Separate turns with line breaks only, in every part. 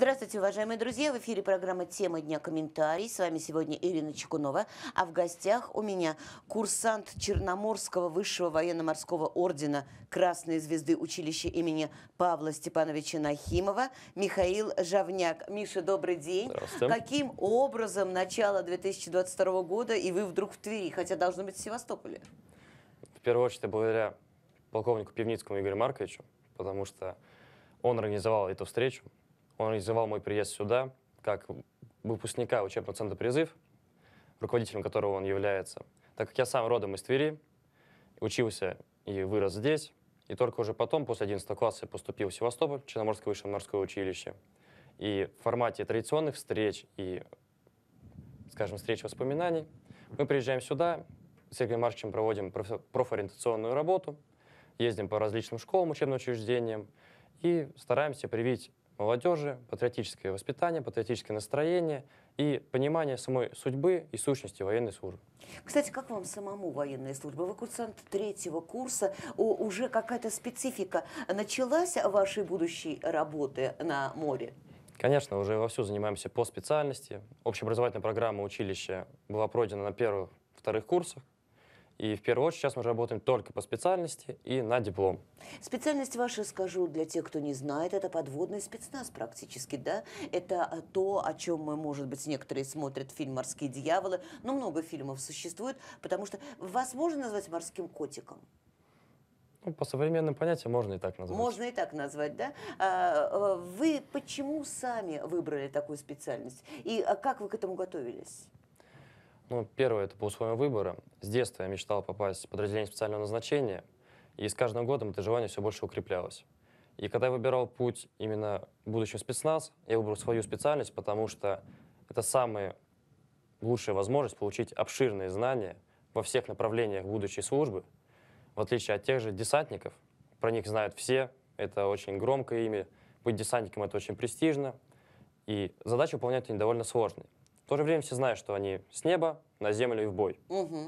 Здравствуйте, уважаемые друзья! В эфире программа «Тема дня. Комментарий». С вами сегодня Ирина Чекунова. А в гостях у меня курсант Черноморского высшего военно-морского ордена Красной звезды училища имени Павла Степановича Нахимова Михаил Жавняк. Миша, добрый день! Каким образом начало 2022 года и вы вдруг в Твери, хотя должно быть в Севастополе?
В первую очередь, благодаря полковнику Пивницкому Игорю Марковичу, потому что он организовал эту встречу, он организовал мой приезд сюда как выпускника учебного центра «Призыв», руководителем которого он является. Так как я сам родом из Твери, учился и вырос здесь, и только уже потом, после 11 класса, я поступил в Севастополь, Черноморское высшее морское училище. И в формате традиционных встреч и, скажем, встреч воспоминаний мы приезжаем сюда, с Сергеем Марчем проводим проф... профориентационную работу, ездим по различным школам, учебным учреждениям и стараемся привить молодежи, патриотическое воспитание, патриотическое настроение и понимание самой судьбы и сущности военной службы.
Кстати, как вам самому военная служба? Вы курсант третьего курса, О, уже какая-то специфика началась вашей будущей работы на море?
Конечно, уже вовсю занимаемся по специальности. Общеобразовательная программа училища была пройдена на первых, вторых курсах. И в первую очередь сейчас мы работаем только по специальности и на диплом.
Специальность ваша, скажу для тех, кто не знает, это подводный спецназ практически, да? Это а, то, о чем мы, э, может быть, некоторые смотрят фильм «Морские дьяволы», но много фильмов существует, потому что вас можно назвать морским котиком?
Ну, по современным понятиям можно и так назвать.
Можно и так назвать, да? А, а, вы почему сами выбрали такую специальность? И как вы к этому готовились?
Ну, первое, это по своему выбора. С детства я мечтал попасть в подразделение специального назначения, и с каждым годом это желание все больше укреплялось. И когда я выбирал путь именно будущего спецназ, я выбрал свою специальность, потому что это самая лучшая возможность получить обширные знания во всех направлениях будущей службы, в отличие от тех же десантников. Про них знают все, это очень громкое имя. Быть десантником — это очень престижно, и задачи выполнять они довольно сложные то же время все знают, что они с неба на землю и в бой. Угу.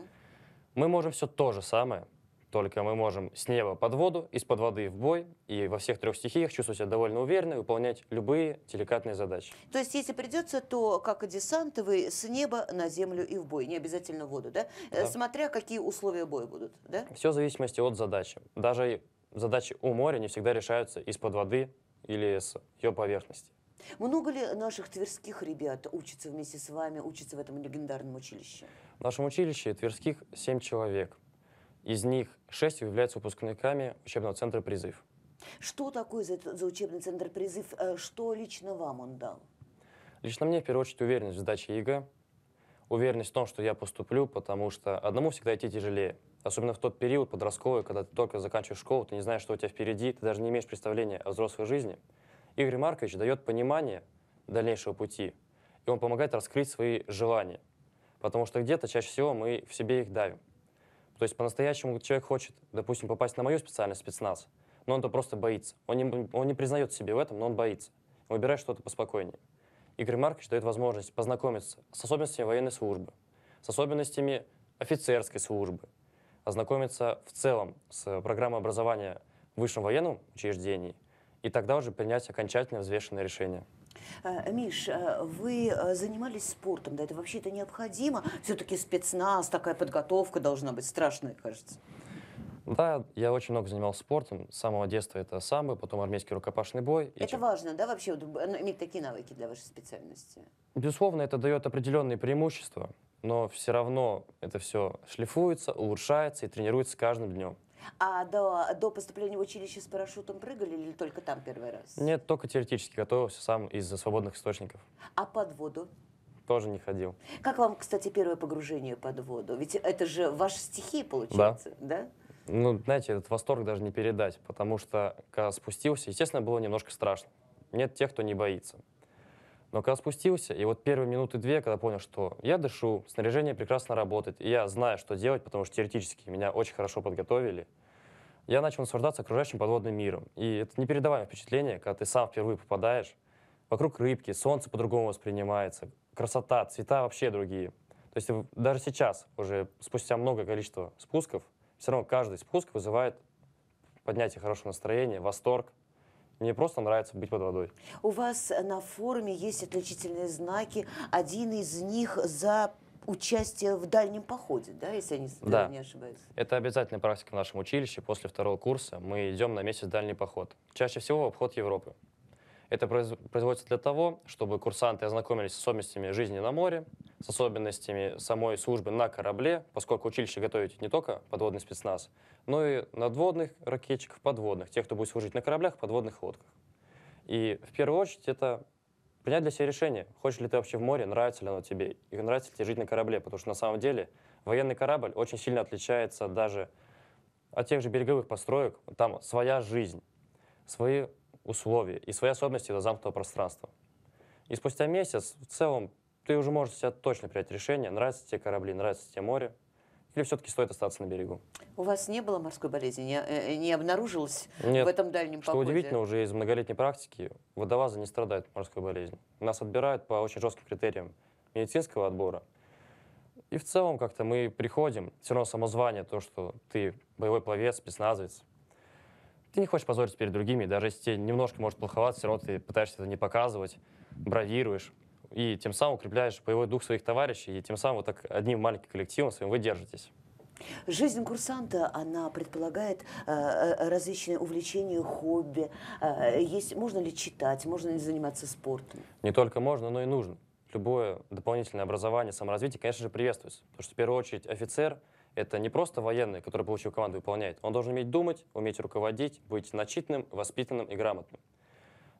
Мы можем все то же самое, только мы можем с неба под воду, из-под воды в бой, и во всех трех стихиях чувствовать себя довольно уверенно, выполнять любые деликатные задачи.
То есть, если придется, то, как и десанты, вы с неба на землю и в бой, не обязательно в воду, да? Э, да. Смотря какие условия боя будут, да?
Все в зависимости от задачи. Даже задачи у моря не всегда решаются из-под воды или с ее поверхности.
Много ли наших тверских ребят учатся вместе с вами, учатся в этом легендарном училище?
В нашем училище тверских 7 человек. Из них 6 являются выпускниками учебного центра «Призыв».
Что такое за, за учебный центр «Призыв»? Э, что лично вам он дал?
Лично мне, в первую очередь, уверенность в сдаче ЕГЭ, уверенность в том, что я поступлю, потому что одному всегда идти тяжелее. Особенно в тот период подростковый, когда ты только заканчиваешь школу, ты не знаешь, что у тебя впереди, ты даже не имеешь представления о взрослой жизни – Игорь Маркович дает понимание дальнейшего пути, и он помогает раскрыть свои желания, потому что где-то чаще всего мы в себе их давим. То есть по-настоящему человек хочет, допустим, попасть на мою специальность спецназ, но он-то просто боится. Он не, он не признает себе в этом, но он боится. Он выбирает что-то поспокойнее. Игорь Маркович дает возможность познакомиться с особенностями военной службы, с особенностями офицерской службы, ознакомиться в целом с программой образования в высшем военном учреждении и тогда уже принять окончательно взвешенное решение.
Э, Миш, э, вы э, занимались спортом, да, это вообще-то необходимо. Все-таки спецназ, такая подготовка должна
быть страшная, кажется. Да, я очень много занимался спортом. С самого детства это самбо, потом армейский рукопашный бой. Это чем...
важно, да, вообще, вот, ну, иметь такие навыки для вашей специальности?
Безусловно, это дает определенные преимущества, но все равно это все шлифуется, улучшается и тренируется каждым днем.
А до, до поступления в училище с парашютом прыгали или только там первый раз?
Нет, только теоретически готовился сам из за свободных источников.
А под воду?
Тоже не ходил.
Как вам, кстати, первое погружение под воду? Ведь это же ваши стихи, получается, да? да?
Ну, знаете, этот восторг даже не передать, потому что, когда спустился, естественно, было немножко страшно. Нет тех, кто не боится. Но когда спустился, и вот первые минуты две, когда понял, что я дышу, снаряжение прекрасно работает, и я знаю, что делать, потому что теоретически меня очень хорошо подготовили, я начал наслаждаться окружающим подводным миром. И это непередаваемое впечатление, когда ты сам впервые попадаешь, вокруг рыбки, солнце по-другому воспринимается, красота, цвета вообще другие. То есть даже сейчас, уже спустя много количества спусков, все равно каждый спуск вызывает поднятие хорошего настроения, восторг, мне просто нравится быть под водой.
У вас на форуме есть отличительные знаки. Один из них за участие в дальнем походе, да, если я не, да. не ошибаюсь?
Это обязательная практика в нашем училище. После второго курса мы идем на месяц в дальний поход. Чаще всего в обход Европы. Это производится для того, чтобы курсанты ознакомились с особенностями жизни на море, с особенностями самой службы на корабле, поскольку училище готовит не только подводный спецназ, но и надводных ракетчиков, подводных, тех, кто будет служить на кораблях, подводных лодках. И в первую очередь это принять для себя решение, хочешь ли ты вообще в море, нравится ли оно тебе, и нравится ли тебе жить на корабле, потому что на самом деле военный корабль очень сильно отличается даже от тех же береговых построек, там своя жизнь, свои условий и свои особенности этого замкнутого пространства. И спустя месяц в целом ты уже можешь себя точно принять решение, нравятся тебе корабли, нравится тебе море, или все-таки стоит остаться на берегу?
У вас не было морской болезни, не, э, э, не обнаружилось Нет. в этом дальнем походе? Что удивительно,
уже из многолетней практики водолазы не страдают морской болезнью. Нас отбирают по очень жестким критериям медицинского отбора. И в целом как-то мы приходим, все равно самозвание, то, что ты боевой пловец, спецназовец, ты не хочешь позориться перед другими, даже если тебе немножко может плоховаться, все равно ты пытаешься это не показывать, бравируешь, и тем самым укрепляешь боевой дух своих товарищей, и тем самым вот так одним маленьким коллективом своим вы держитесь.
Жизнь курсанта, она предполагает э, э, различные увлечения, хобби. Э, есть, можно ли читать, можно ли заниматься спортом?
Не только можно, но и нужно. Любое дополнительное образование, саморазвитие, конечно же, приветствуется. Потому что, в первую очередь, офицер – это не просто военный, который получил команду и выполняет. Он должен уметь думать, уметь руководить, быть начитанным, воспитанным и грамотным.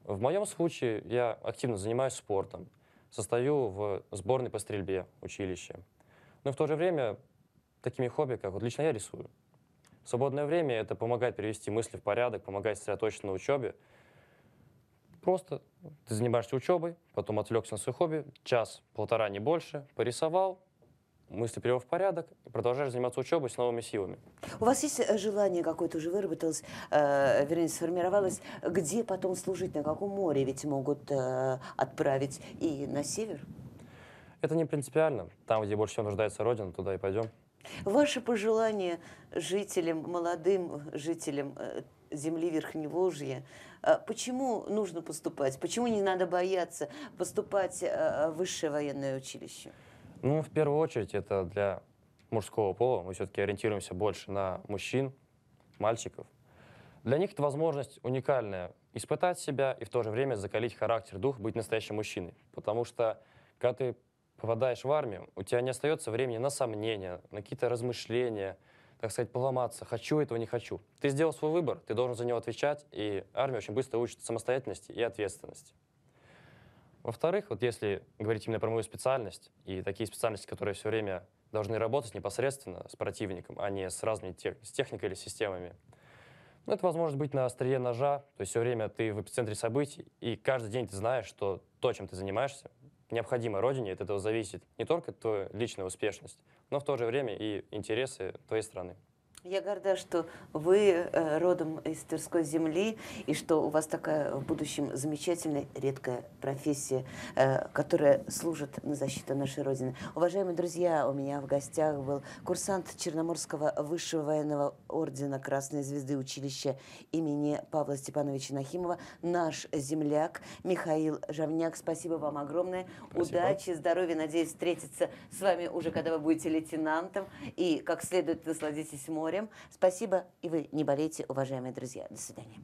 В моем случае я активно занимаюсь спортом, состою в сборной по стрельбе училище. Но в то же время такими хобби, как вот лично я рисую. В свободное время это помогает перевести мысли в порядок, помогает сосредоточиться на учебе. Просто ты занимаешься учебой, потом отвлекся на свое хобби, час-полтора, не больше, порисовал, мысли привел в порядок и продолжаешь заниматься учебой с новыми силами.
У вас есть э, желание какое-то уже выработалось, э, вернее, сформировалось, где потом служить, на каком море ведь могут э, отправить и на север?
Это не принципиально. Там, где больше всего нуждается Родина, туда и пойдем.
Ваши пожелания жителям, молодым жителям э, земли Верхневолжья, э, почему нужно поступать, почему не надо бояться поступать в высшее военное училище?
Ну, в первую очередь, это для мужского пола. Мы все-таки ориентируемся больше на мужчин, мальчиков. Для них это возможность уникальная — испытать себя и в то же время закалить характер, дух, быть настоящим мужчиной. Потому что, когда ты попадаешь в армию, у тебя не остается времени на сомнения, на какие-то размышления, так сказать, поломаться, хочу этого, не хочу. Ты сделал свой выбор, ты должен за него отвечать, и армия очень быстро учит самостоятельности и ответственности. Во-вторых, вот если говорить именно про мою специальность и такие специальности, которые все время должны работать непосредственно с противником, а не с разными тех, с техникой или системами. ну это возможность быть на острие ножа, то есть все время ты в эпицентре событий, и каждый день ты знаешь, что то, чем ты занимаешься, необходимо родине, от этого зависит не только твоя личная успешность, но в то же время и интересы твоей страны.
Я горда, что вы э, родом из Тверской земли, и что у вас такая в будущем замечательная, редкая профессия, э, которая служит на защиту нашей Родины. Уважаемые друзья, у меня в гостях был курсант Черноморского высшего военного ордена Красной Звезды училища имени Павла Степановича Нахимова, наш земляк Михаил Жавняк. Спасибо вам огромное. Спасибо. Удачи, здоровья. Надеюсь, встретиться с вами уже, когда вы будете лейтенантом. И как следует насладитесь морем морем. Спасибо, и вы не болейте, уважаемые друзья. До свидания.